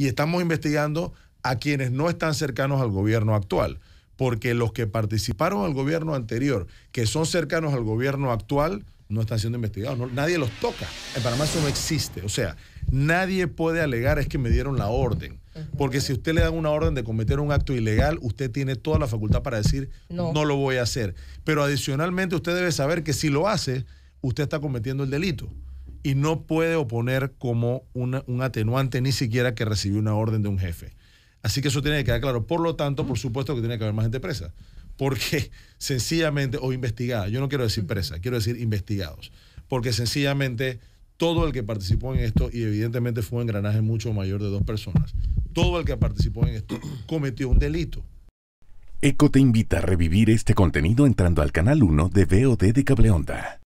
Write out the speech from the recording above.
y estamos investigando a quienes no están cercanos al gobierno actual, porque los que participaron al gobierno anterior, que son cercanos al gobierno actual, no están siendo investigados, nadie los toca. En Panamá eso no existe, o sea, nadie puede alegar es que me dieron la orden. Porque si usted le da una orden de cometer un acto ilegal, usted tiene toda la facultad para decir, no, lo voy a hacer. Pero adicionalmente usted debe saber que si lo hace, usted está cometiendo el delito y no puede oponer como un atenuante ni siquiera que recibió una orden de un jefe. Así que eso tiene que quedar claro. Por lo tanto, por supuesto que tiene que haber más gente presa, porque sencillamente, o investigada, yo no quiero decir presa, quiero decir investigados, porque sencillamente todo el que participó en esto, y evidentemente fue un engranaje mucho mayor de dos personas, todo el que participó en esto cometió un delito. ECO te invita a revivir este contenido entrando al canal 1 de VOD de Cableonda.